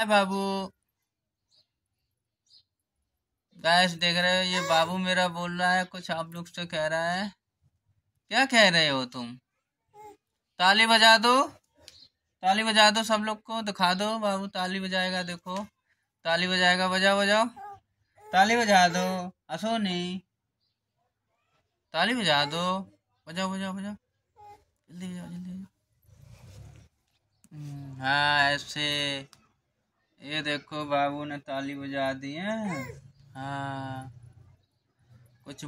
है बाबू गैस देख रहे हो ये बाबू मेरा बोल रहा है कुछ आप लोग से कह रहा है क्या कह रहे हो तुम ताली बजा दो ताली बजा दो सब लोग को दिखा दो बाबू ताली बजाएगा देखो ताली बजाएगा बजाओ बजाओ ताली बजा दो असो नहीं ताली बजा दो बजाओ बजाओ बजाओ जल्दी बजाओ जल्दी हम्म, हाँ ऐसे देखो बाबू ने ताली बजा दी है हाँ